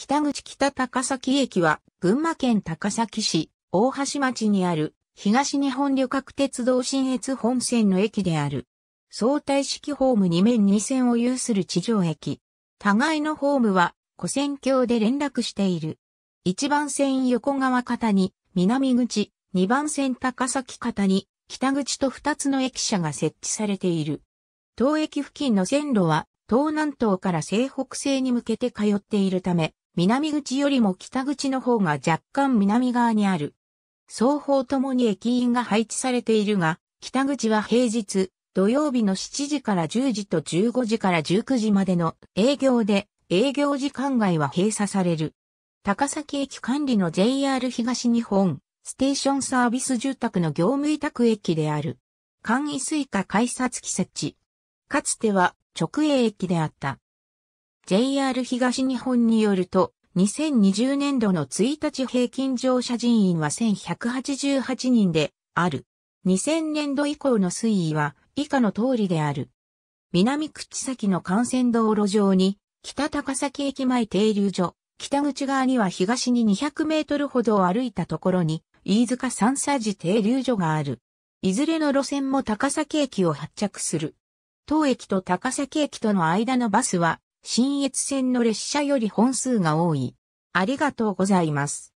北口北高崎駅は、群馬県高崎市、大橋町にある、東日本旅客鉄道新越本線の駅である。相対式ホーム2面2線を有する地上駅。互いのホームは、古線橋で連絡している。1番線横川方に、南口、2番線高崎方に、北口と2つの駅舎が設置されている。当駅付近の線路は、東南東から西北西に向けて通っているため、南口よりも北口の方が若干南側にある。双方ともに駅員が配置されているが、北口は平日、土曜日の7時から10時と15時から19時までの営業で、営業時間外は閉鎖される。高崎駅管理の JR 東日本、ステーションサービス住宅の業務委託駅である。簡易スイカ改札機設置。かつては直営駅であった。JR 東日本によると、2020年度の1日平均乗車人員は1188人である。2000年度以降の推移は以下の通りである。南口先の幹線道路上に、北高崎駅前停留所、北口側には東に200メートルほど歩いたところに、飯塚三佐寺停留所がある。いずれの路線も高崎駅を発着する。当駅と高崎駅との間のバスは、新越線の列車より本数が多い。ありがとうございます。